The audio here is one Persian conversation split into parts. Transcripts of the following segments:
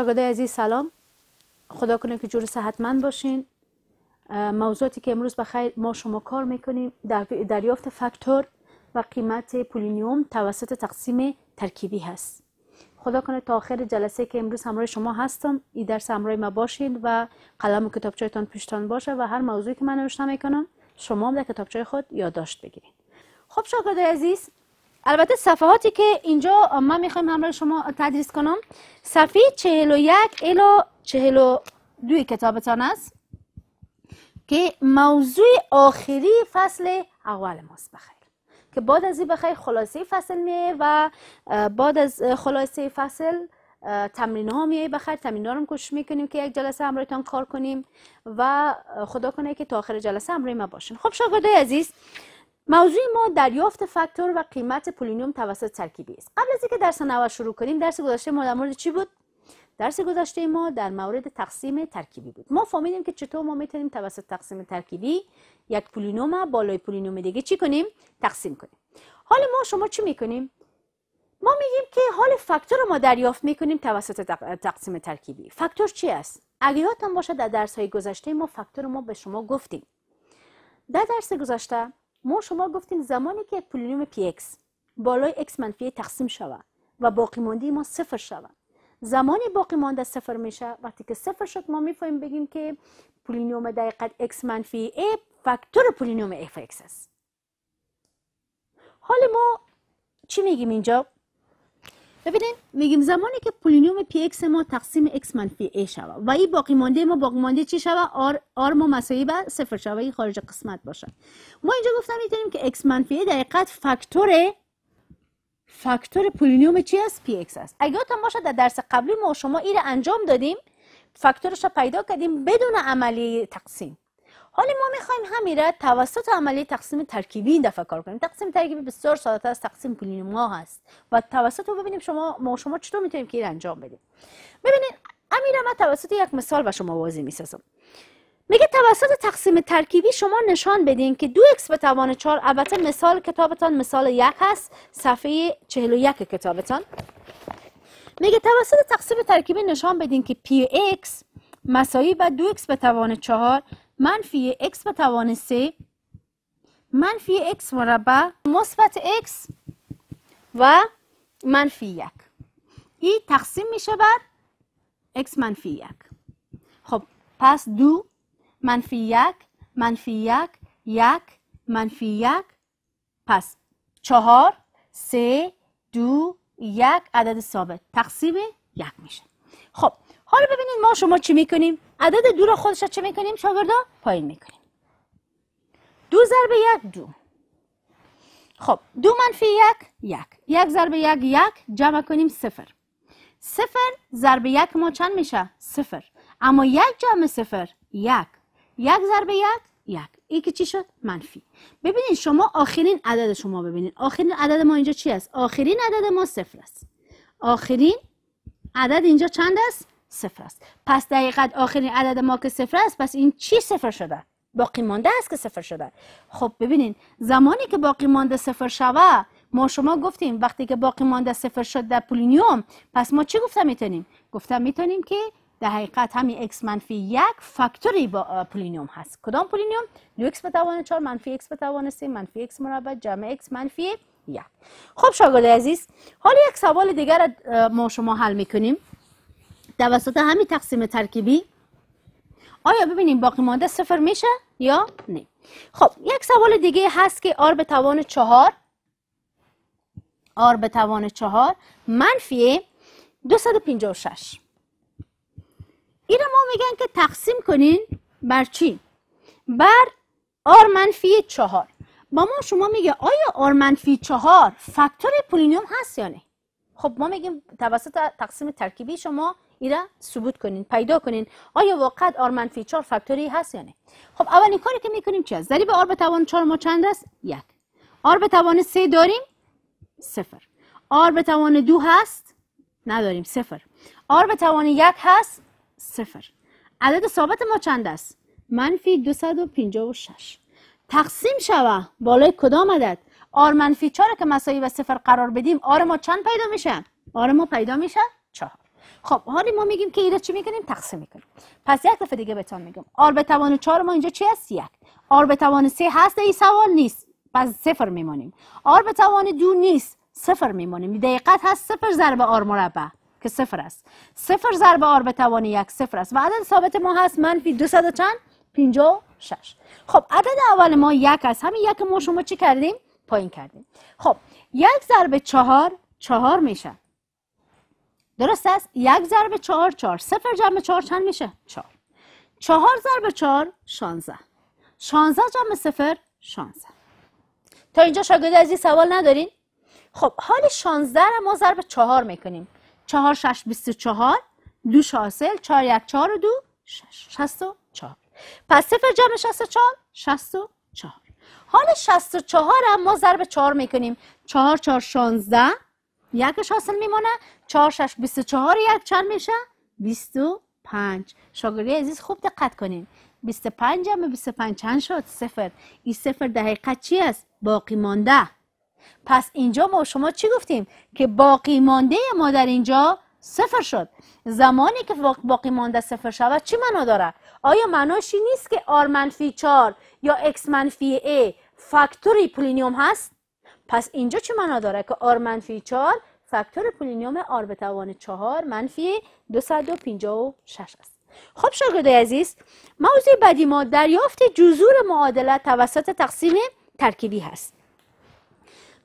شاگرده عزیز سلام خدا کنه که جور صحتمند باشین موضوعاتی که امروز بخیر ما شما کار میکنیم در دریافت فاکتور و قیمت پولینیوم توسط تقسیم ترکیبی هست خدا کنه تا آخر جلسه که امروز همراه شما هستم این درس همراه ما باشین و قلم و کتابچهتان پیشتان باشه و هر موضوعی که من نوشته میکنم شما هم در کتابچه خود یادداشت بگیرید خب شاگرده عزیز البته صفحاتی که اینجا ما میخوایم همراه شما تدریس کنم صفحه 41 الی 42 کتابتان است که موضوع آخری فصل اول ماست بخیر که بعد از این بخیر خلاصه فصل میه و بعد از خلاصه فصل تمرین ها میای بخیر تمرین ها رو کوشش میکنیم که یک جلسه همراهتان کار کنیم و خدا کنه که تا آخر جلسه همراه ما باشین خب شاگردای عزیز موضوع ما دریافت فاکتور و قیمت پولینیوم توسط ترکیبی است قبل از اینکه درس نو شروع کنیم درس گذشته ما در مورد چی بود درس گذشته ما در مورد تقسیم ترکیبی بود ما فهمیدیم که چطور ما میتونیم توسط تقسیم ترکیبی یک پولینوم بالای پولینوم دیگه چی کنیم تقسیم کنیم حال ما شما چی میکنیم ما میگیم که حال فاکتور ما دریافت میکنیم توسط تقسیم ترکیبی فاکتور چی است اگه یادتان باشه در درس های گذشته ما فاکتور ما به شما گفتیم در درس گذشته ما شما گفتیم زمانی که پولینوم پی اکس بالای اکس منفی تقسیم شود و باقی مانده ما صفر شود زمانی باقی مانده صفر میشه وقتی که صفر شد ما میفهمیم بگیم که پولینوم دقیقت x منفی ای فاکتور پولینوم اف اکس است حال ما چی میگیم اینجا ببینید میگیم زمانی که پولینوم پی اکس ما تقسیم x منفی ای شود و این باقی مانده ما باقی مانده چی شود آر آر ما مساوی به صفر شود این خارج قسمت باشه ما اینجا گفتم میتونیم که x منفی ای دقیقت فاکتور فاکتور پولینوم چی است پی اکس است اگه تا ماشا در درس قبلی ما شما این انجام دادیم فاکتورش رو پیدا کردیم بدون عملی تقسیم حالا ما میخوایم همین را توسط عملی تقسیم ترکیبی این دفعه کار کنیم تقسیم ترکیبی بسیار ساده است تقسیم کلین ما هست و توسط رو ببینیم شما ما شما چطور میتونیم که این انجام بدیم ببینید امیر من توسط یک مثال به شما واضح میسازم میگه توسط تقسیم ترکیبی شما نشان بدین که دو x به توان 4 البته مثال کتابتان مثال یک هست صفحه و یک کتابتان میگه توسط تقسیم ترکیبی نشان بدین که پی x مساوی به دو x به توان چهار. منفی x به توان 3 منفی x مربع مثبت x و منفی 1 این تقسیم میشه بر x منفی 1 خب پس 2 منفی 1 منفی 1 1 منفی 1 پس 4 3 2 1 عدد ثابت تقسیم 1 میشه خب حالا ببینید ما شما چی میکنیم عدد دو را خودش چه میکنیم شاگردا پایین میکنیم دو ضرب یک دو خب دو منفی یک یک یک ضرب یک یک جمع کنیم صفر صفر ضرب یک ما چند میشه صفر اما یک جمع صفر یک یک ضرب یک یک این که چی شد منفی ببینید شما آخرین عدد شما ببینید آخرین عدد ما اینجا چی است آخرین عدد ما صفر است آخرین عدد اینجا چند است صفر است پس دقیقا آخرین عدد ما که صفر است پس این چی صفر شده باقی مانده است که صفر شده خب ببینین زمانی که باقی مانده صفر شوه ما شما گفتیم وقتی که باقی مانده صفر شد در پولینیوم پس ما چی گفتم میتونیم گفتم میتونیم که در حقیقت همین x منفی یک فاکتوری با پولینیوم هست کدام پولینیوم 2 x به توان 4 منفی x به توان 3 منفی x مربع جمع x منفی یک خب شاگرد عزیز حالا یک سوال دیگر ما شما حل میکنیم توسط همین تقسیم ترکیبی آیا ببینیم باقی مانده صفر میشه یا نه خب یک سوال دیگه هست که آر به توان چهار آر به توان چهار منفی 256 این ما میگن که تقسیم کنین بر چی؟ بر آر منفی چهار با ما شما میگه آیا آر منفی چهار فاکتور پولینیوم هست یا نه؟ خب ما میگیم توسط تقسیم ترکیبی شما ایرا ثبوت کنین پیدا کنین آیا واقعا آر منفی 4 فاکتوری هست یا نه خب اولین کاری که میکنیم چی است ضریب آر به توان 4 ما چند است یک آر به توان 3 داریم صفر آر به توان 2 هست نداریم صفر آر به توان 1 هست صفر عدد ثابت ما چند است منفی 256 تقسیم شوه بالای کدام عدد آر منفی 4 که مساوی با صفر قرار بدیم آر ما چند پیدا میشه آر ما پیدا میشه خب حالا ما میگیم که ایده چی میکنیم تقسیم میکنیم پس یک دفعه دیگه بهتون میگم آر به توان 4 ما اینجا چی هست یک آر به توان 3 هست این سوال نیست پس صفر میمونیم آر به توان 2 نیست صفر میمونیم دقیقت هست صفر ضرب آر مربع که صفر است صفر ضرب آر به توان 1 صفر است و عدد ثابت ما هست منفی 200 چند 56 خب عدد اول ما یک است همین یک ما شما چی کردیم پایین کردیم خب یک ضرب 4 4 میشه درست است یک ضرب چهار چهار سفر جمع چهار چند میشه چهار چهار ضرب چهار شانزده شانزده جمع سفر شانزه تا اینجا شاگرد این سوال ندارین خب حال 16 را ما ضرب چهار میکنیم بیست و چهار دو شاسل 4 1 4 و دو چهار. پس سفر جمع 64 64 حال چهار هم ما ضرب چهار میکنیم چهار چهار 16 یکش حاصل میمونه چهار شش بیست و چهار یک چند میشه بیست و پنج شاگردی عزیز خوب دقت کنین 25 هم پنج چند شد صفر این صفر در حقیقت چی است باقی مانده پس اینجا ما شما چی گفتیم که باقی مانده ما در اینجا صفر شد زمانی که باقی مانده صفر شود چی معنا داره آیا معناش نیست که آر منفی 4 یا x منفی a فاکتوری پولینیوم هست پس اینجا چه معنا داره که آر منفی 4 فاکتور پولینیوم آر به توان 4 منفی 256 است خب شاگردای عزیز موضوع بعدی ما دریافت جذور معادله توسط تقسیم ترکیبی هست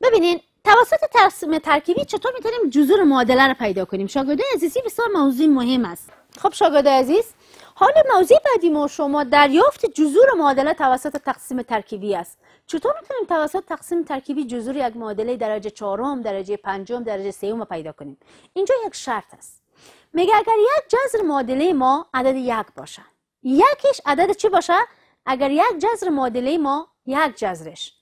ببینین توسط تقسیم ترکیبی چطور میتونیم جذور معادله رو پیدا کنیم شاگردای عزیزی بسیار موضوع مهم است خب شاگردای عزیز حال موضوع بعدی ما شما دریافت جزور معادله توسط تقسیم ترکیبی است چطور میتونیم توسط تقسیم ترکیبی جذور یک معادله درجه چهارم درجه پنجم درجه سوم پیدا کنیم اینجا یک شرط است میگه اگر یک جذر معادله ما عدد یک باشه یکیش عدد چی باشه اگر یک جذر معادله ما یک جذرش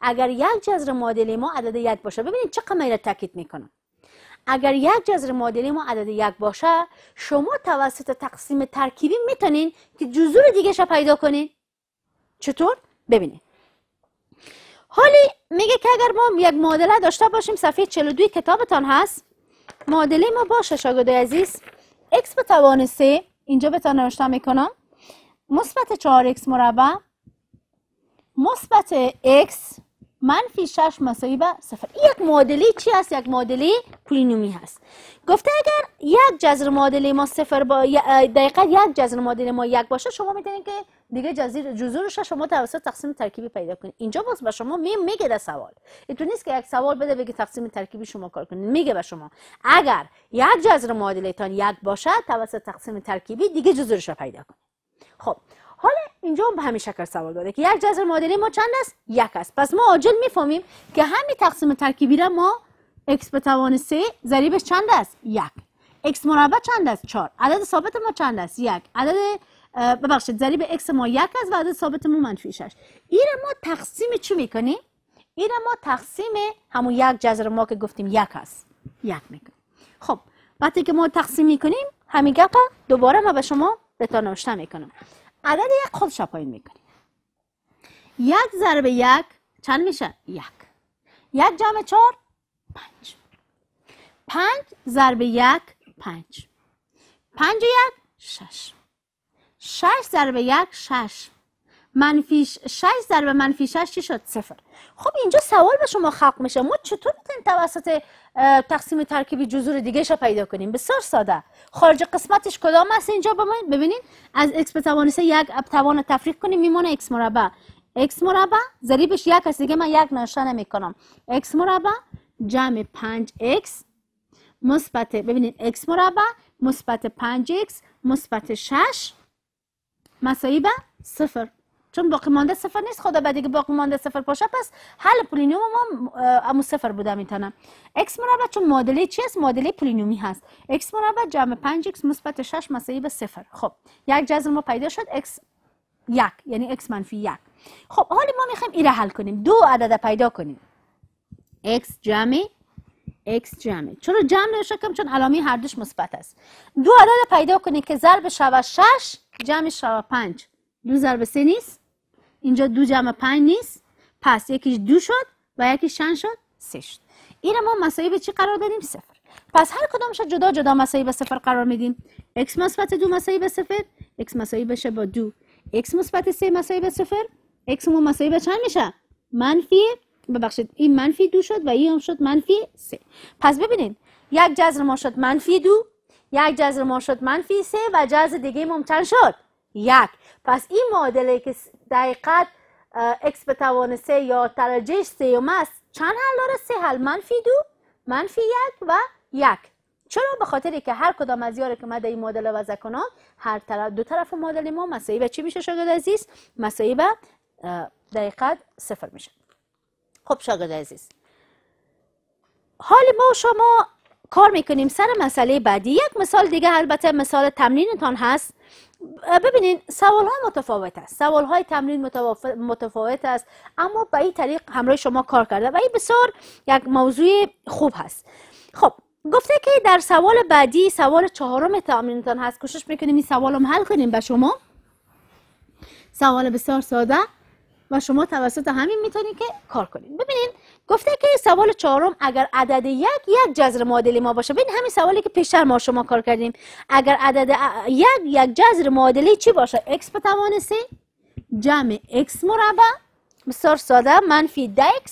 اگر یک جذر معادله ما عدد یک باشه ببینید چه قمیره تاکید میکنم اگر یک جذر معادله ما عدد یک باشه شما توسط تقسیم ترکیبی میتونین که جزور دیگه شا پیدا کنین چطور ببینید حالی میگه که اگر ما یک معادله داشته باشیم صفحه 42 کتابتان هست معادله ما باشه شاگردای عزیز x به توان سه اینجا بهتان نوشته میکنم مثبت 4x مربع مثبت x منفی 6 مساوی به صفر یک معادله چی هست یک معادله پولینومی هست گفته اگر یک جذر معادله ما صفر با دقیقا یک جذر معادله ما یک باشه شما میتونید که دیگه جذر جزورش شما توسط تقسیم ترکیبی پیدا کنید اینجا باز به شما می میگه ده سوال اینطور نیست که یک سوال بده بگه تقسیم ترکیبی شما کار کنید میگه به شما اگر یک جذر معادله تان یک باشه توسط تقسیم ترکیبی دیگه جذورش پیدا کنید خب حالا اینجا هم به همین شکل سوال داره که یک جذر معادله ما چند است یک است پس ما عاجل میفهمیم که همین تقسیم ترکیبی را ما x به توان 3 ضریبش چند است یک x مربع چند است 4 عدد ثابت ما چند است یک عدد ببخشید ضریب x ما یک است و عدد ثابت ما منفی 6 این ما تقسیم چی میکنیم این ما تقسیم همون یک جذر ما که گفتیم یک است یک میکنیم خب وقتی که ما تقسیم میکنیم همین گپ دوباره ما به شما نوشته میکنم عدد یک خودش پایین میکنی یک ضرب یک چند میشه؟ یک یک جمع چهار پنج پنج ضرب یک پنج پنج یک شش شش ضرب یک شش منفی 6 ضرب منفی 6 چی شد صفر خب اینجا سوال به شما خلق میشه ما چطور میتونیم توسط تقسیم ترکیبی جذور دیگه شو پیدا کنیم بسیار ساده خارج قسمتش کدام است اینجا ببینید از x به توان 3 یک اب توان تفریق کنیم میمونه x مربع x مربع ضریبش یک است دیگه من یک نشانه نمی کنم x مربع جمع 5x مثبت ببینید x مربع مثبت 5x مثبت 6 مساوی به صفر چون باقی مانده صفر نیست خدا بعد دیگه باقی مانده صفر باشه پس حل پولینوم ما امو صفر بوده میتونم x مربع چون معادله چی است معادله پولینومی هست x مربع جمع 5x مثبت 6 مساوی به صفر خب یک جذر ما پیدا شد x یک یعنی x منفی یک خب حالا ما میخوایم ایره حل کنیم دو عدد پیدا کنیم x جمع x جمع چون جمع نشکم چون علامه هر دوش مثبت است دو عدد پیدا کنید که ضرب شوه 6 جمع شوه 5 دو ضرب سه نیست اینجا دو جمع پنج نیست پس یکیش دو شد و یکی چند شد سه شد این ما مسایب چی قرار دادیم سفر. پس هر شد جدا جدا مسایب به صفر قرار میدیم x مثبت دو مسایب به صفر x مسایی بشه با دو x مثبت سه مسایب به صفر x مو مسایی به چند میشه منفی ببخشید این منفی دو شد و این هم شد منفی سه پس ببینید یک جذر ما شد منفی دو یک جذر ما شد منفی سه و جذر دیگه ما شد یک پس این معادله که دقیقت اکس به توان سه یا درجه سیوم است چند حل داره سه حل منفی دو منفی یک و یک چرا به خاطر که هر کدام از یاره که من در این معادله وضع کنم هر دو طرف معادله ما مساوی به چی میشه شاگرد عزیز مساوی به دقیقت صفر میشه خب شاگرد عزیز حال ما شما کار میکنیم سر مسئله بعدی یک مثال دیگه البته مثال تمرینتان هست ببینین سوال ها متفاوت است سوال های تمرین متفاوت است اما به این طریق همراه شما کار کرده و این بسیار یک موضوع خوب هست خب گفته که در سوال بعدی سوال چهارم تمرینتان هست کوشش میکنیم این سوال هم حل کنیم به شما سوال بسیار ساده و شما توسط همین میتونید که کار کنید ببینید گفته که سوال چهارم اگر عدد یک یک جذر معادله ما باشه ببین همین سوالی که پیشتر ما شما کار کردیم اگر عدد یک یک جذر معادله چی باشه x به توان سه جمع x مربع بسیار ساده منفی 10x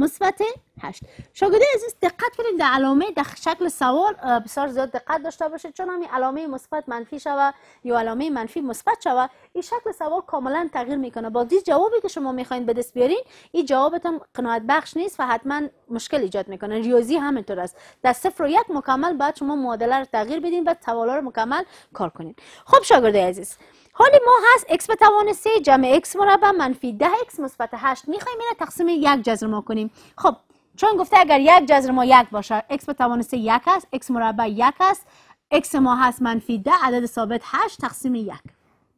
مثبت 8 شاگرده عزیز دقت کنید در علامه در شکل سوال بسیار زیاد دقت داشته باشید چون همی علامه مثبت منفی شوه یا علامه منفی مثبت شوه این شکل سوال کاملا تغییر میکنه با این جوابی که شما میخواین به دست بیارین این جوابتون قناعت بخش نیست و حتما مشکل ایجاد میکنه ریاضی همینطور است در صفر و یک مکمل بعد شما معادله رو تغییر بدین و توالا رو مکمل کار کنین خب شاگرده عزیز حال ما هست x به توان 3 جمع x مربع منفی 10 x مثبت 8 میخوایم اینو تقسیم یک جذر ما کنیم خب چون گفته اگر یک جذر ما یک باشه x به توان 3 یک است x مربع یک است x ما هست منفی 10 عدد ثابت 8 تقسیم یک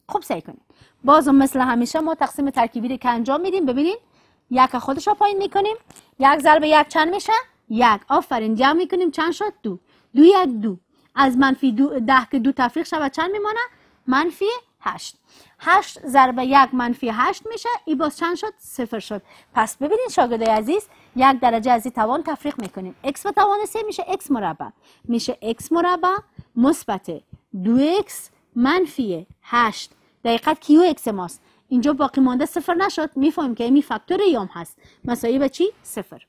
خب سعی کنیم باز مثل همیشه ما تقسیم ترکیبی رو که انجام میدیم ببینید یک خودش رو پایین میکنیم یک ضرب یک چند میشه یک آفرین جمع میکنیم چند شد دو دو یک دو از منفی دو ده که دو تفریق شود چند میمانه منفی 8 8 ضرب 1 منفی 8 میشه ای باز چند شد صفر شد پس ببینید شاگردای عزیز یک درجه از این توان تفریق میکنیم x به توان 3 میشه x مربع میشه x مربع مثبت 2x منفی 8 دقیقت کیو x ماست اینجا باقی مانده صفر نشد میفهمیم که این فاکتور هست مساوی به چی صفر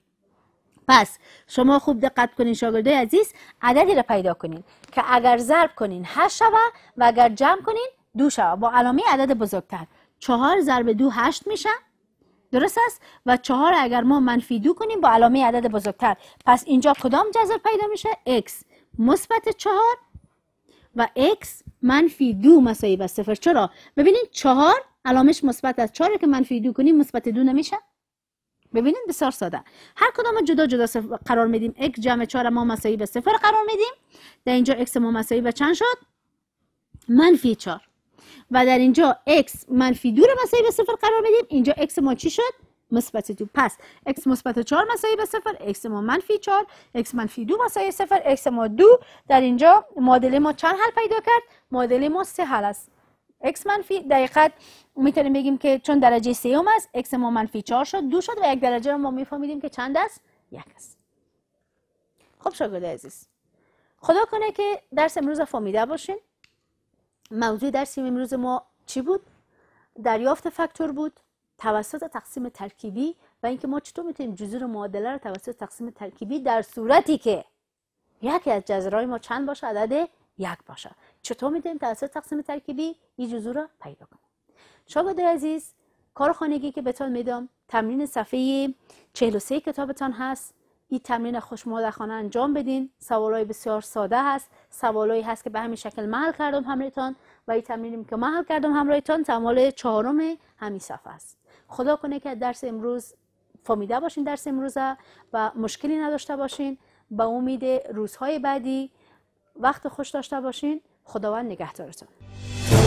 پس شما خوب دقت کنین شاگردای عزیز عددی را پیدا کنین که اگر ضرب کنین 8 شوه و اگر جمع کنین دو شود با علامه عدد بزرگتر چهار ضرب دو هشت میشه درست است و چهار اگر ما منفی دو کنیم با علامه عدد بزرگتر پس اینجا کدام جذر پیدا میشه x مثبت چهار و x منفی دو مساوی با صفر چرا ببینید چهار علامش مثبت است چهار که منفی دو کنیم مثبت دو نمیشه ببینید بسیار ساده هر کدام جدا جدا قرار میدیم x جمع چهار ما مساوی به صفر قرار میدیم در اینجا x ما مساوی به چند شد منفی 4 و در اینجا x منفی دو رو مساوی به صفر قرار بدیم اینجا x ما چی شد مثبت دو پس x مثبت 4 مساوی به صفر x ما منفی 4 x منفی 2 مساوی صفر x ما دو در اینجا معادله ما چند حل پیدا کرد معادله ما سه حل است x منفی دقیقاً میتونیم بگیم که چون درجه سوم است x ما منفی 4 شد 2 شد و یک درجه رو ما میفهمیدیم که چند است یک است خب شاگرد عزیز خدا کنه که درس امروز فهمیده باشین موضوع درسی امروز ما چی بود دریافت فاکتور بود توسط تقسیم ترکیبی و اینکه ما چطور میتونیم جزور معادله رو توسط تقسیم ترکیبی در صورتی که یکی از جذرهای ما چند باشه عدد یک باشه چطور میتونیم توسط تقسیم ترکیبی این جزور رو پیدا کنیم شاگردای عزیز کار خانگی که بهتان میدم تمرین صفحه 43 کتابتان هست این تمرین خانه انجام بدین سوالای بسیار ساده هست سوالایی هست که به همین شکل محل کردم همراهتان و این تمرینی که محل کردم همراهتان تمال چهارم همین صفحه است خدا کنه که درس امروز فامیده باشین درس امروزه و مشکلی نداشته باشین با امید روزهای بعدی وقت خوش داشته باشین خداوند نگهدارتان